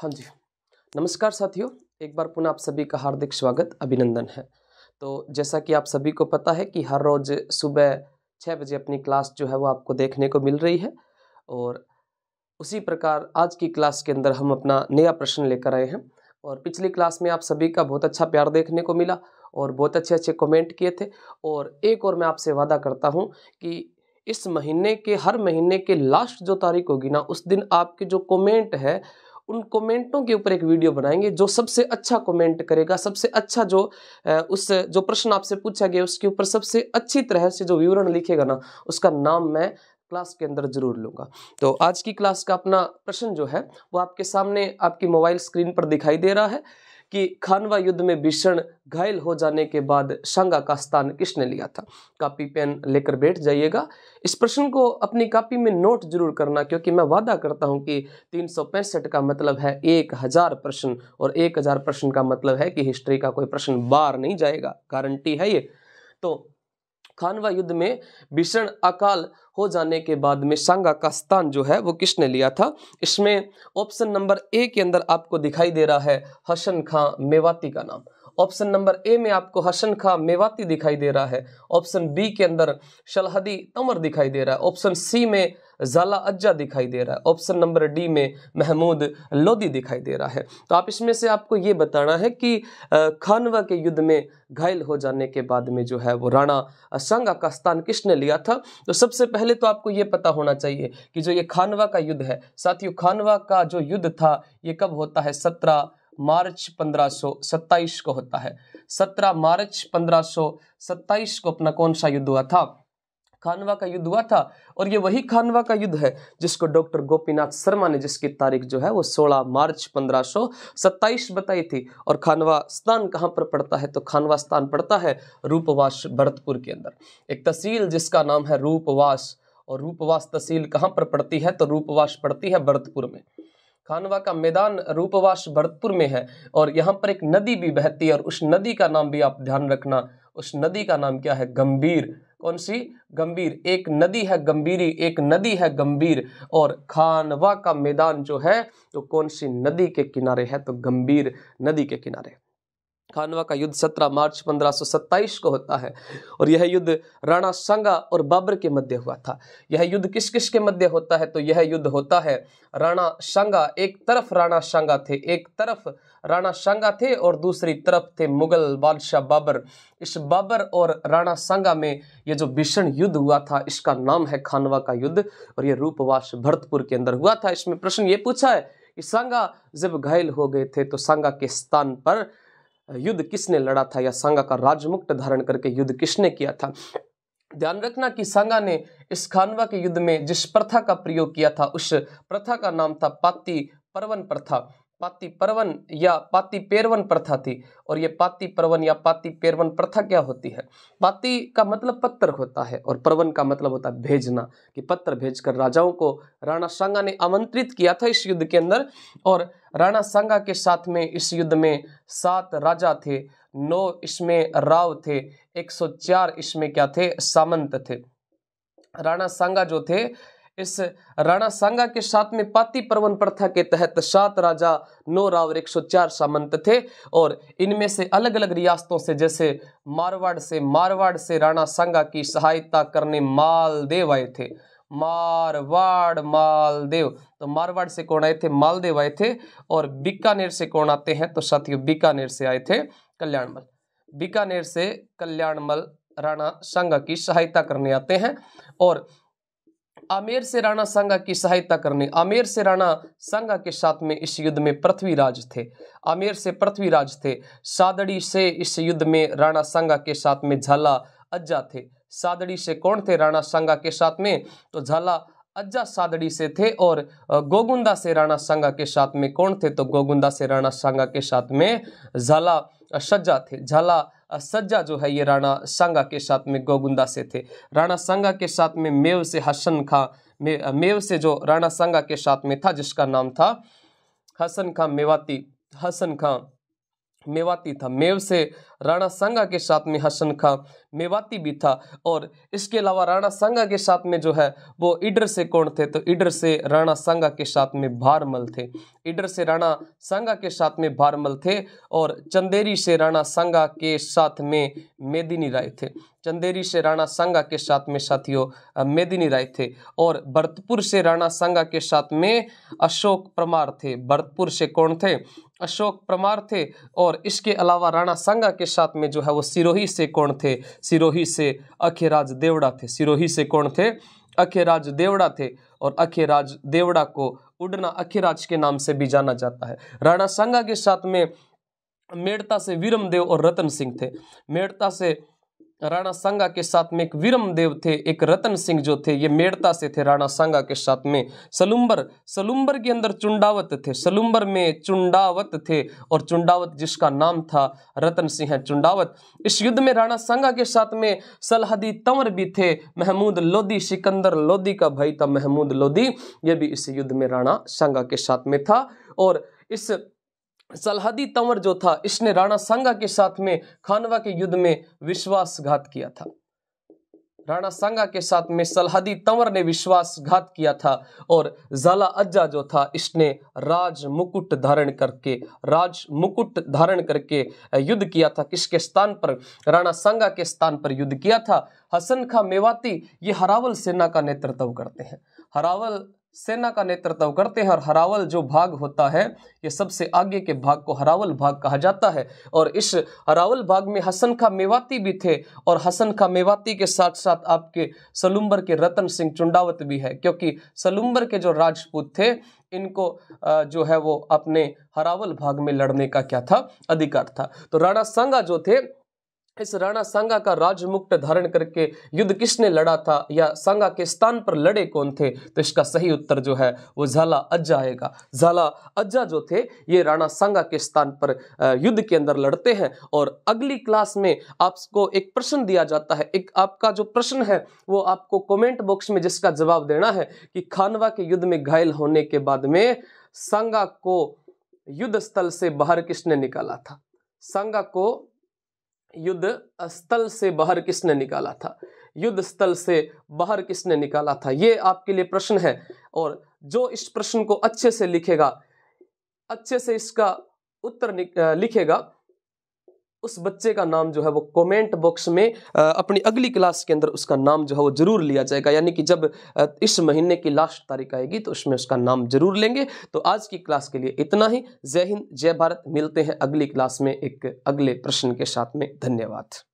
हाँ जी नमस्कार साथियों एक बार पुनः आप सभी का हार्दिक स्वागत अभिनंदन है तो जैसा कि आप सभी को पता है कि हर रोज़ सुबह छः बजे अपनी क्लास जो है वो आपको देखने को मिल रही है और उसी प्रकार आज की क्लास के अंदर हम अपना नया प्रश्न लेकर आए हैं और पिछली क्लास में आप सभी का बहुत अच्छा प्यार देखने को मिला और बहुत अच्छे अच्छे कमेंट किए थे और एक और मैं आपसे वादा करता हूँ कि इस महीने के हर महीने के लास्ट जो तारीख होगी ना उस दिन आपके जो कमेंट है उन कमेंटों के ऊपर एक वीडियो बनाएंगे जो सबसे अच्छा कमेंट करेगा सबसे अच्छा जो उस जो प्रश्न आपसे पूछा गया उसके ऊपर सबसे अच्छी तरह से जो विवरण लिखेगा ना उसका नाम मैं क्लास के अंदर जरूर लूँगा तो आज की क्लास का अपना प्रश्न जो है वो आपके सामने आपकी मोबाइल स्क्रीन पर दिखाई दे रहा है कि खानवा युद्ध में भीषण घायल हो जाने के बाद शांगा का स्थान किसने लिया था कापी पेन लेकर बैठ जाइएगा इस प्रश्न को अपनी कापी में नोट जरूर करना क्योंकि मैं वादा करता हूं कि तीन का मतलब है एक हज़ार प्रश्न और एक हज़ार प्रश्न का मतलब है कि हिस्ट्री का कोई प्रश्न बार नहीं जाएगा गारंटी है ये तो खानवा युद्ध में भीषण अकाल हो जाने के बाद में सांगा का स्थान जो है वो किसने लिया था इसमें ऑप्शन नंबर ए के अंदर आपको दिखाई दे रहा है हसन खां मेवाती का नाम ऑप्शन नंबर ए में आपको हसन खां मेवाती दिखाई दे रहा है ऑप्शन बी के अंदर शलहदी तमर दिखाई दे रहा है ऑप्शन सी में जाला अज्जा दिखाई दे रहा है ऑप्शन नंबर डी में महमूद लोदी दिखाई दे रहा है तो आप इसमें से आपको ये बताना है कि खानवा के युद्ध में घायल हो जाने के बाद में जो है वो राणा संगा का स्थान किसने लिया था तो सबसे पहले तो आपको ये पता होना चाहिए कि जो ये खानवा का युद्ध है साथियों खानवा का जो युद्ध था ये कब होता है सत्रह मार्च पंद्रह को होता है सत्रह मार्च पंद्रह को अपना कौन सा युद्ध हुआ था खानवा का युद्ध हुआ था और ये वही खानवा का युद्ध है जिसको डॉक्टर गोपीनाथ शर्मा ने जिसकी तारीख जो है वो 16 मार्च 1527 बताई थी और खानवा स्थान कहाँ पर पड़ता है तो खानवा स्थान पड़ता है रूपवास भरतपुर के अंदर एक तहसील जिसका नाम है रूपवास और रूपवास तहसील कहाँ पर पड़ती है तो रूपवास पड़ती है भरतपुर में खानवा का मैदान रूपवास भरतपुर में है और यहाँ पर एक नदी भी बहती है और उस नदी का नाम भी आप ध्यान रखना उस नदी का नाम क्या है गंभीर कौन सी गंभीर एक नदी है गंभीरी एक नदी है गंभीर और खानवा का मैदान जो है तो कौन सी नदी के किनारे है तो गंभीर नदी के किनारे खानवा का युद्ध 17 मार्च 1527 को होता है और यह युद्ध राणा सांगा और बाबर के मध्य हुआ था यह युद्ध किस किस के मध्य होता है तो यह युद्ध होता है राणा सांगा एक तरफ राणा सांगा थे एक तरफ राणा सांगा थे और दूसरी तरफ थे मुगल बादशाह बाबर इस बाबर और राणा सांगा में ये जो भीषण युद्ध हुआ था इसका नाम है खानवा का युद्ध और ये रूपवास भरतपुर के अंदर हुआ था इसमें प्रश्न ये पूछा है कि सांगा जब घायल हो गए थे तो सांगा के स्थान पर युद्ध किसने लड़ा था या सांगा का राजमुक्त धारण करके युद्ध किसने किया था ध्यान रखना कि सांगा ने इस खानवा के युद्ध में जिस प्रथा का प्रयोग किया था उस प्रथा का नाम था पाती परवन प्रथा पाति परवन या पाति पेरवन प्रथा थी और ये पाति परवन या पाति पेरवन प्रथा क्या होती है पाति का मतलब पत्र होता है और परवन का मतलब होता है भेजना कि पत्र भेजकर राजाओं को राणा सांगा ने आमंत्रित किया था इस युद्ध के अंदर और राणा सांगा के साथ में इस युद्ध में सात राजा थे नौ इसमें राव थे 104 इसमें क्या थे सामंत थे राणा सांगा जो थे इस राणा सांगा के साथ में पाती पर्वन प्रथा के तहत सात राजा नौ राव एक सौ चार सामंत थे और इनमें से अलग अलग रियासतों से जैसे मारवाड़ से मारवाड़ से राणा सांगा की सहायता करने मालदेव आए थे मारवाड़ मालदेव तो मारवाड़ से कौन आए थे मालदेव आए थे और बीकानेर से कौन आते हैं तो साथियों बीकानेर से आए थे कल्याणमल बीकानेर से कल्याणमल राणा सांगा की सहायता करने आते हैं और आमेर से राणा सांगा की सहायता करने आमेर से राणा सांगा के साथ में इस युद्ध में पृथ्वीराज थे आमेर से पृथ्वीराज थे सादड़ी से इस युद्ध में राणा सांगा के साथ में झाला अज्जा थे सादड़ी से कौन थे राणा सांगा के साथ में तो झाला अज्जा सादड़ी से थे और गोगुंदा से राणा सांगा के साथ में कौन थे तो गोगुंदा से राणा सांगा के साथ में झाला सज्जा थे झाला सज्जा जो है ये राणा सांगा के साथ में गोगुंदा से थे राणा सांगा के साथ में मेव से हसन खां मेव से जो राणा सांगा के साथ में था जिसका नाम था हसन खां मेवाती हसन खां मेवाती था मेव से राणा सांगा के साथ में हसन खां मेवाती भी था और इसके अलावा राणा सांगा के साथ में जो है वो इडर से कौन थे तो इडर से राणा सांगा के साथ में भारमल थे इडर से राणा सांगा के साथ में भारमल थे और चंदेरी से राणा सांगा के साथ में मेदिनी राय थे चंदेरी से राणा सांगा के साथ में साथियों मेदिनी राय थे और भरतपुर से राणा सांगा के साथ में अशोक परमार थे भरतपुर से कौन थे अशोक परमार थे और इसके अलावा राणा सांगा के साथ में जो है वो सिरोही से कौन थे सिरोही से अखेराज देवड़ा थे सिरोही से कौन थे अखेराज देवड़ा थे और अखेराज देवड़ा को उडना अखेराज के नाम से भी जाना जाता है राणा सांगा के साथ में मेड़ता से वीरमदेव और रतन सिंह थे मेड़ता से राणा सांगा के साथ में एक विरम देव थे एक रतन सिंह जो थे ये मेड़ता से थे राणा सांगा के साथ में सलुम्बर सलुम्बर के अंदर चुंडावत थे सलुम्बर में चुंडावत थे और चुंडावत जिसका नाम था रतन सिंह है चुंडावत इस युद्ध में राणा सांगा के साथ में सलहदी तंवर भी थे महमूद लोधी सिकंदर लोधी का भाई था महमूद लोधी ये भी इस युद्ध में राणा सांगा के साथ में था और इस सलहदी तंवर जो था इसने राणा सांगा के साथ में खानवा के युद्ध में विश्वासघात किया था राणा सांगा के साथ में सलहदी तंवर ने विश्वासघात किया था और जाला अज्जा जो था इसने राज मुकुट धारण करके राज मुकुट धारण करके युद्ध किया था किसके स्थान पर राणा सांगा के स्थान पर युद्ध किया था हसन खां मेवाती ये हरावल सेना का नेतृत्व करते हैं हरावल सेना का नेतृत्व करते हैं और हरावल जो भाग होता है ये सबसे आगे के भाग को हरावल भाग कहा जाता है और इस हरावल भाग में हसन खा मेवाती भी थे और हसन खा मेवाती के साथ साथ आपके सलुम्बर के रतन सिंह चुंडावत भी है क्योंकि सलुम्बर के जो राजपूत थे इनको जो है वो अपने हरावल भाग में लड़ने का क्या था अधिकार था तो राणा सांगा जो थे इस राणा सांगा का राजमुक्त धारण करके युद्ध किसने लड़ा था या सांगा के स्थान पर लड़े कौन थे तो इसका सही उत्तर जो है वो झाला अज्जा आएगा झाला अज्जा जो थे ये राणा सांगा के स्थान पर युद्ध के अंदर लड़ते हैं और अगली क्लास में आपको एक प्रश्न दिया जाता है एक आपका जो प्रश्न है वो आपको कॉमेंट बॉक्स में जिसका जवाब देना है कि खानवा के युद्ध में घायल होने के बाद में सांगा को युद्ध स्थल से बाहर किसने निकाला था सांगा को युद्ध स्थल से बाहर किसने निकाला था युद्ध स्थल से बाहर किसने निकाला था ये आपके लिए प्रश्न है और जो इस प्रश्न को अच्छे से लिखेगा अच्छे से इसका उत्तर लिखेगा उस बच्चे का नाम जो है वो कमेंट बॉक्स में अपनी अगली क्लास के अंदर उसका नाम जो है वो जरूर लिया जाएगा यानी कि जब इस महीने की लास्ट तारीख आएगी तो उसमें उसका नाम जरूर लेंगे तो आज की क्लास के लिए इतना ही जय हिंद जय भारत मिलते हैं अगली क्लास में एक अगले प्रश्न के साथ में धन्यवाद